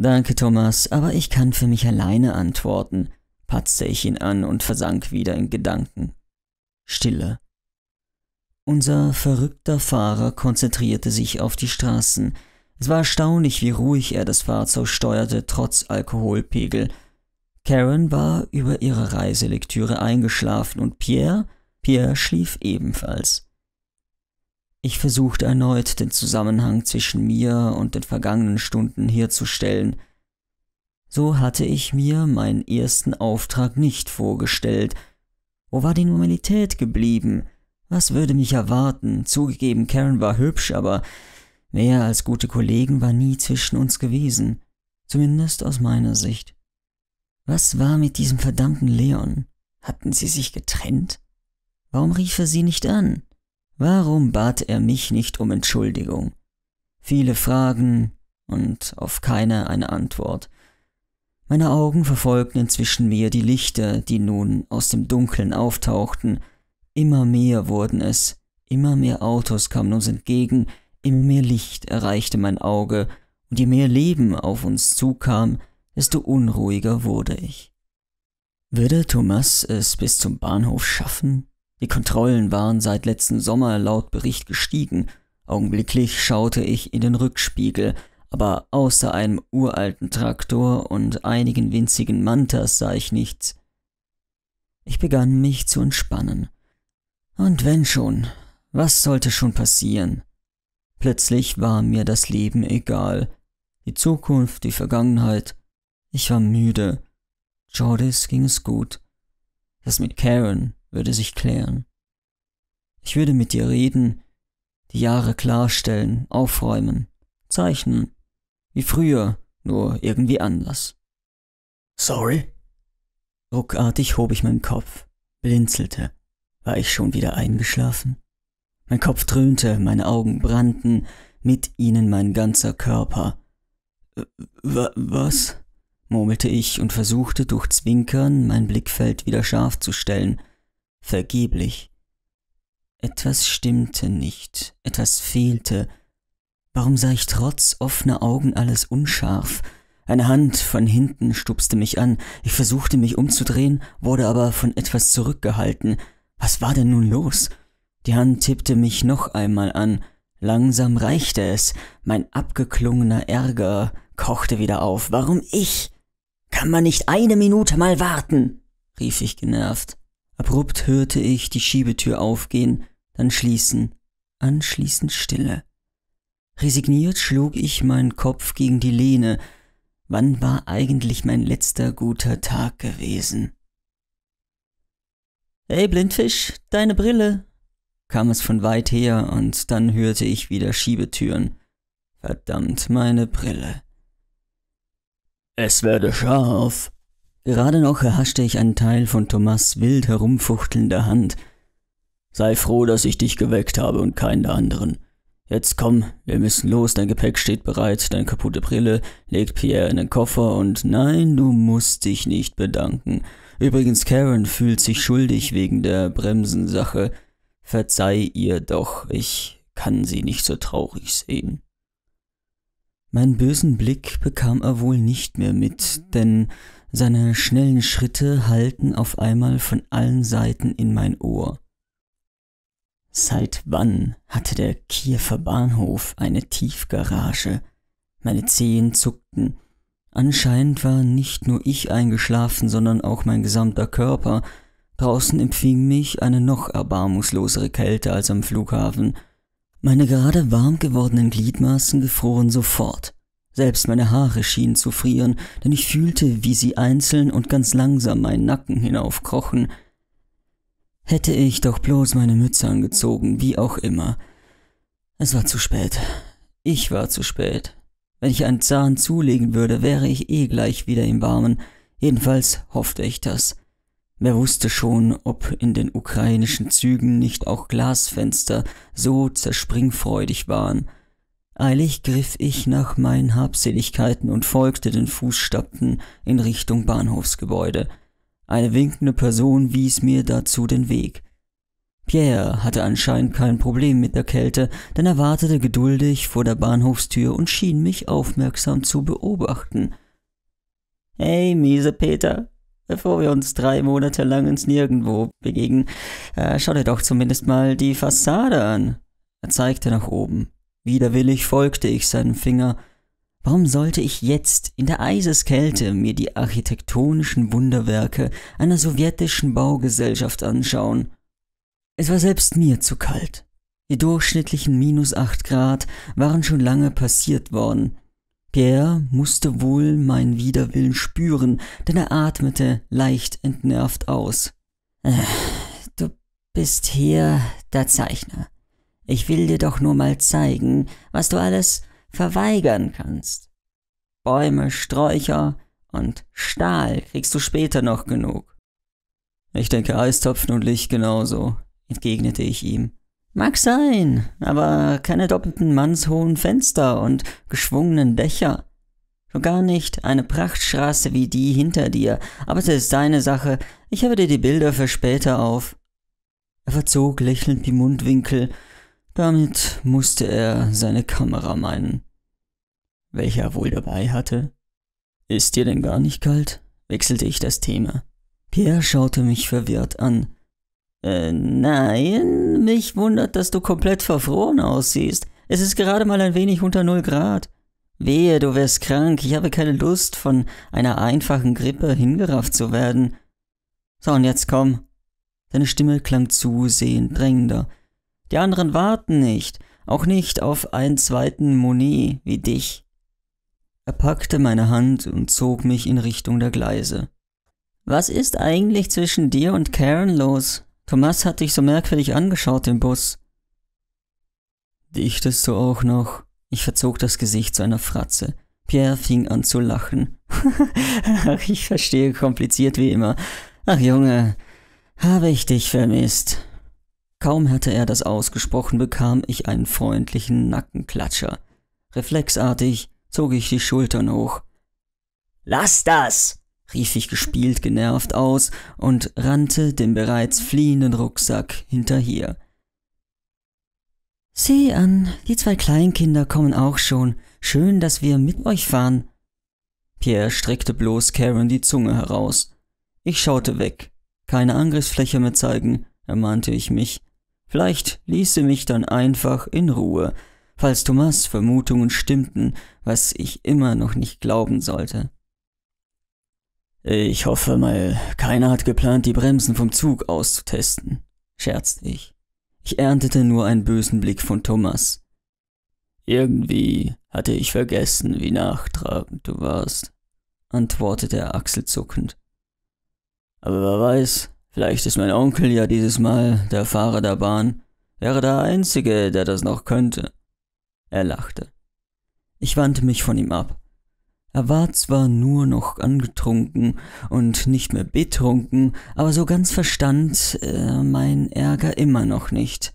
Danke, Thomas, aber ich kann für mich alleine antworten, patzte ich ihn an und versank wieder in Gedanken. Stille. Unser verrückter Fahrer konzentrierte sich auf die Straßen. Es war erstaunlich, wie ruhig er das Fahrzeug steuerte, trotz Alkoholpegel. Karen war über ihre Reiselektüre eingeschlafen und Pierre, Pierre schlief ebenfalls. Ich versuchte erneut, den Zusammenhang zwischen mir und den vergangenen Stunden herzustellen. So hatte ich mir meinen ersten Auftrag nicht vorgestellt. Wo war die Normalität geblieben? Was würde mich erwarten? Zugegeben, Karen war hübsch, aber mehr als gute Kollegen war nie zwischen uns gewesen. Zumindest aus meiner Sicht. Was war mit diesem verdammten Leon? Hatten sie sich getrennt? Warum rief er sie nicht an? Warum bat er mich nicht um Entschuldigung? Viele Fragen und auf keine eine Antwort. Meine Augen verfolgten inzwischen mir die Lichter, die nun aus dem Dunkeln auftauchten. Immer mehr wurden es, immer mehr Autos kamen uns entgegen, immer mehr Licht erreichte mein Auge, und je mehr Leben auf uns zukam, desto unruhiger wurde ich. Würde Thomas es bis zum Bahnhof schaffen? Die Kontrollen waren seit letzten Sommer laut Bericht gestiegen. Augenblicklich schaute ich in den Rückspiegel, aber außer einem uralten Traktor und einigen winzigen Mantas sah ich nichts. Ich begann mich zu entspannen. Und wenn schon, was sollte schon passieren? Plötzlich war mir das Leben egal. Die Zukunft, die Vergangenheit. Ich war müde. Jordis ging es gut. Das mit Karen, würde sich klären. Ich würde mit dir reden, die Jahre klarstellen, aufräumen, zeichnen, wie früher, nur irgendwie anders. Sorry? Ruckartig hob ich meinen Kopf, blinzelte. War ich schon wieder eingeschlafen? Mein Kopf dröhnte, meine Augen brannten, mit ihnen mein ganzer Körper. Äh, w was? murmelte ich und versuchte durch Zwinkern mein Blickfeld wieder scharf zu stellen vergeblich. Etwas stimmte nicht, etwas fehlte. Warum sah ich trotz offener Augen alles unscharf? Eine Hand von hinten stupste mich an. Ich versuchte mich umzudrehen, wurde aber von etwas zurückgehalten. Was war denn nun los? Die Hand tippte mich noch einmal an. Langsam reichte es. Mein abgeklungener Ärger kochte wieder auf. Warum ich? Kann man nicht eine Minute mal warten? rief ich genervt. Abrupt hörte ich die Schiebetür aufgehen, dann schließen, anschließend Stille. Resigniert schlug ich meinen Kopf gegen die Lehne. Wann war eigentlich mein letzter guter Tag gewesen? Hey, Blindfisch, deine Brille! kam es von weit her, und dann hörte ich wieder Schiebetüren. Verdammt, meine Brille. Es werde scharf, Gerade noch erhaschte ich einen Teil von Thomas wild herumfuchtelnder Hand. Sei froh, dass ich dich geweckt habe und keinen der anderen. Jetzt komm, wir müssen los, dein Gepäck steht bereit, deine kaputte Brille legt Pierre in den Koffer und nein, du musst dich nicht bedanken. Übrigens, Karen fühlt sich schuldig wegen der Bremsensache. Verzeih ihr doch, ich kann sie nicht so traurig sehen. Mein bösen Blick bekam er wohl nicht mehr mit, denn seine schnellen Schritte halten auf einmal von allen Seiten in mein Ohr. Seit wann hatte der Kiefer Bahnhof eine Tiefgarage? Meine Zehen zuckten. Anscheinend war nicht nur ich eingeschlafen, sondern auch mein gesamter Körper. Draußen empfing mich eine noch erbarmungslosere Kälte als am Flughafen. Meine gerade warm gewordenen Gliedmaßen gefroren sofort. Selbst meine Haare schienen zu frieren, denn ich fühlte, wie sie einzeln und ganz langsam meinen Nacken hinaufkrochen. Hätte ich doch bloß meine Mütze angezogen, wie auch immer. Es war zu spät. Ich war zu spät. Wenn ich einen Zahn zulegen würde, wäre ich eh gleich wieder im Warmen. Jedenfalls hoffte ich das. Wer wusste schon, ob in den ukrainischen Zügen nicht auch Glasfenster so zerspringfreudig waren. Eilig griff ich nach meinen Habseligkeiten und folgte den Fußstapfen in Richtung Bahnhofsgebäude. Eine winkende Person wies mir dazu den Weg. Pierre hatte anscheinend kein Problem mit der Kälte, denn er wartete geduldig vor der Bahnhofstür und schien mich aufmerksam zu beobachten. Hey, miese Peter, bevor wir uns drei Monate lang ins Nirgendwo begegnen, äh, schau dir doch zumindest mal die Fassade an. Er zeigte nach oben. Widerwillig folgte ich seinem Finger. Warum sollte ich jetzt in der Eiseskälte mir die architektonischen Wunderwerke einer sowjetischen Baugesellschaft anschauen? Es war selbst mir zu kalt. Die durchschnittlichen minus acht Grad waren schon lange passiert worden. Pierre musste wohl meinen Widerwillen spüren, denn er atmete leicht entnervt aus. Äh, du bist hier der Zeichner, ich will dir doch nur mal zeigen, was du alles verweigern kannst. Bäume, Sträucher und Stahl kriegst du später noch genug. Ich denke Eistopfen und Licht genauso, entgegnete ich ihm. Mag sein, aber keine doppelten mannshohen Fenster und geschwungenen Dächer. Schon gar nicht eine Prachtstraße wie die hinter dir, aber es ist deine Sache, ich habe dir die Bilder für später auf. Er verzog lächelnd die Mundwinkel damit musste er seine Kamera meinen, welche er wohl dabei hatte. Ist dir denn gar nicht kalt? wechselte ich das Thema. Pierre schaute mich verwirrt an. Äh, nein, mich wundert, dass du komplett verfroren aussiehst. Es ist gerade mal ein wenig unter null Grad. Wehe, du wärst krank. Ich habe keine Lust, von einer einfachen Grippe hingerafft zu werden. So, und jetzt komm. Seine Stimme klang zusehend drängender, die anderen warten nicht, auch nicht auf einen zweiten Monet wie dich. Er packte meine Hand und zog mich in Richtung der Gleise. Was ist eigentlich zwischen dir und Karen los? Thomas hat dich so merkwürdig angeschaut im Bus. Dichtest du auch noch? Ich verzog das Gesicht zu einer Fratze. Pierre fing an zu lachen. Ach, ich verstehe kompliziert wie immer. Ach Junge, habe ich dich vermisst. Kaum hatte er das ausgesprochen, bekam ich einen freundlichen Nackenklatscher. Reflexartig zog ich die Schultern hoch. Lass das! rief ich gespielt genervt aus und rannte dem bereits fliehenden Rucksack hinterher. Sieh an, die zwei Kleinkinder kommen auch schon. Schön, dass wir mit euch fahren. Pierre streckte bloß Karen die Zunge heraus. Ich schaute weg. Keine Angriffsfläche mehr zeigen, ermahnte ich mich. Vielleicht ließe mich dann einfach in Ruhe, falls Thomas Vermutungen stimmten, was ich immer noch nicht glauben sollte. Ich hoffe mal, keiner hat geplant, die Bremsen vom Zug auszutesten, scherzte ich. Ich erntete nur einen bösen Blick von Thomas. Irgendwie hatte ich vergessen, wie nachtragend du warst, antwortete er achselzuckend. Aber wer weiß, Vielleicht ist mein Onkel ja dieses Mal der Fahrer der Bahn, wäre der Einzige, der das noch könnte. Er lachte. Ich wandte mich von ihm ab. Er war zwar nur noch angetrunken und nicht mehr betrunken, aber so ganz verstand er äh, mein Ärger immer noch nicht.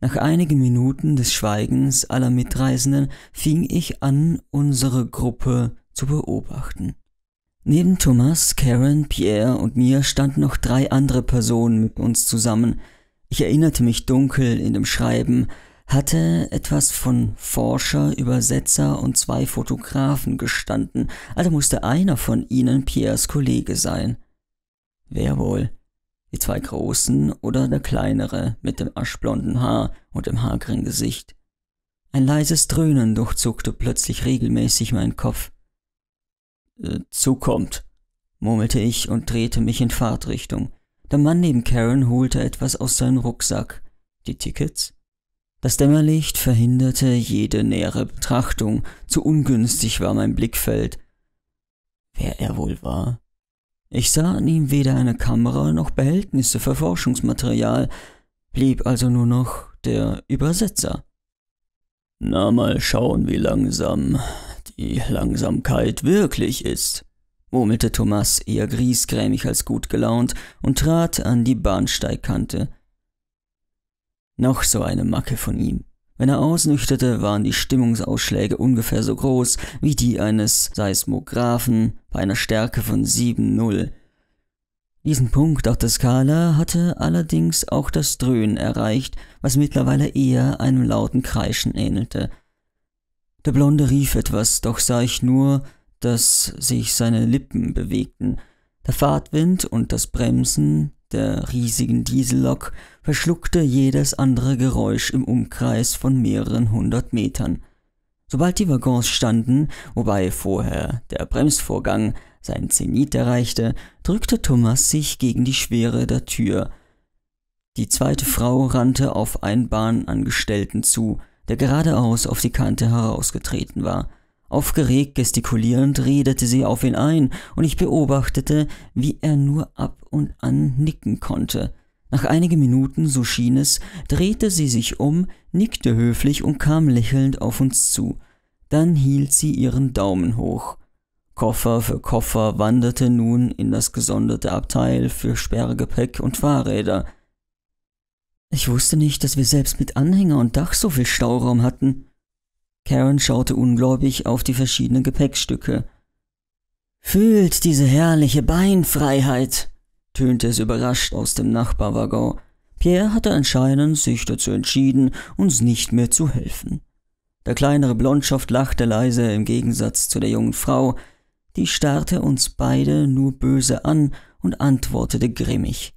Nach einigen Minuten des Schweigens aller Mitreisenden fing ich an, unsere Gruppe zu beobachten. Neben Thomas, Karen, Pierre und mir standen noch drei andere Personen mit uns zusammen. Ich erinnerte mich dunkel in dem Schreiben, hatte etwas von Forscher, Übersetzer und zwei Fotografen gestanden, also musste einer von ihnen Piers Kollege sein. Wer wohl? Die zwei Großen oder der Kleinere mit dem aschblonden Haar und dem hageren Gesicht? Ein leises Dröhnen durchzuckte plötzlich regelmäßig meinen Kopf. Äh, zukommt, murmelte ich und drehte mich in Fahrtrichtung. Der Mann neben Karen holte etwas aus seinem Rucksack. Die Tickets? Das Dämmerlicht verhinderte jede nähere Betrachtung, zu ungünstig war mein Blickfeld. Wer er wohl war? Ich sah an ihm weder eine Kamera noch Behältnisse für Forschungsmaterial, blieb also nur noch der Übersetzer. Na mal schauen, wie langsam die Langsamkeit wirklich ist, murmelte Thomas eher griesgrämig als gut gelaunt und trat an die Bahnsteigkante. Noch so eine Macke von ihm. Wenn er ausnüchterte, waren die Stimmungsausschläge ungefähr so groß wie die eines Seismographen bei einer Stärke von 7 7,0. Diesen Punkt auf der Skala hatte allerdings auch das Dröhnen erreicht, was mittlerweile eher einem lauten Kreischen ähnelte – der Blonde rief etwas, doch sah ich nur, dass sich seine Lippen bewegten. Der Fahrtwind und das Bremsen der riesigen Diesellok verschluckte jedes andere Geräusch im Umkreis von mehreren hundert Metern. Sobald die Waggons standen, wobei vorher der Bremsvorgang seinen Zenit erreichte, drückte Thomas sich gegen die Schwere der Tür. Die zweite Frau rannte auf einen Bahnangestellten zu, der geradeaus auf die Kante herausgetreten war. Aufgeregt gestikulierend redete sie auf ihn ein, und ich beobachtete, wie er nur ab und an nicken konnte. Nach einigen Minuten, so schien es, drehte sie sich um, nickte höflich und kam lächelnd auf uns zu. Dann hielt sie ihren Daumen hoch. Koffer für Koffer wanderte nun in das gesonderte Abteil für Sperrgepäck und Fahrräder. Ich wusste nicht, dass wir selbst mit Anhänger und Dach so viel Stauraum hatten. Karen schaute ungläubig auf die verschiedenen Gepäckstücke. Fühlt diese herrliche Beinfreiheit, tönte es überrascht aus dem Nachbarwaggon. Pierre hatte anscheinend sich dazu entschieden, uns nicht mehr zu helfen. Der kleinere Blondschaft lachte leise im Gegensatz zu der jungen Frau, die starrte uns beide nur böse an und antwortete grimmig.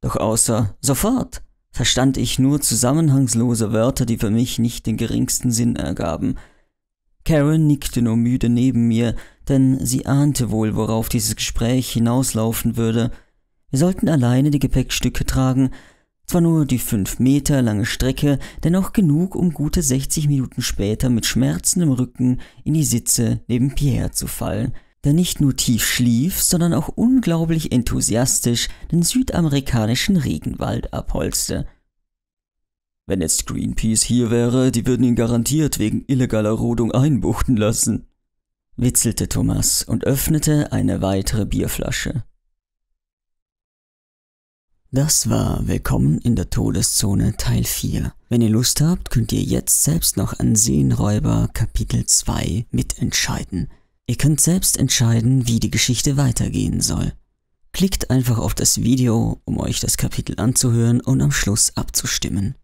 Doch außer sofort verstand ich nur zusammenhangslose Wörter, die für mich nicht den geringsten Sinn ergaben. Karen nickte nur müde neben mir, denn sie ahnte wohl, worauf dieses Gespräch hinauslaufen würde. Wir sollten alleine die Gepäckstücke tragen, zwar nur die fünf Meter lange Strecke, dennoch genug, um gute sechzig Minuten später mit schmerzendem Rücken in die Sitze neben Pierre zu fallen – der nicht nur tief schlief, sondern auch unglaublich enthusiastisch den südamerikanischen Regenwald abholzte. Wenn jetzt Greenpeace hier wäre, die würden ihn garantiert wegen illegaler Rodung einbuchten lassen, witzelte Thomas und öffnete eine weitere Bierflasche. Das war Willkommen in der Todeszone Teil 4. Wenn ihr Lust habt, könnt ihr jetzt selbst noch an Seenräuber Kapitel 2 mitentscheiden. Ihr könnt selbst entscheiden, wie die Geschichte weitergehen soll. Klickt einfach auf das Video, um euch das Kapitel anzuhören und am Schluss abzustimmen.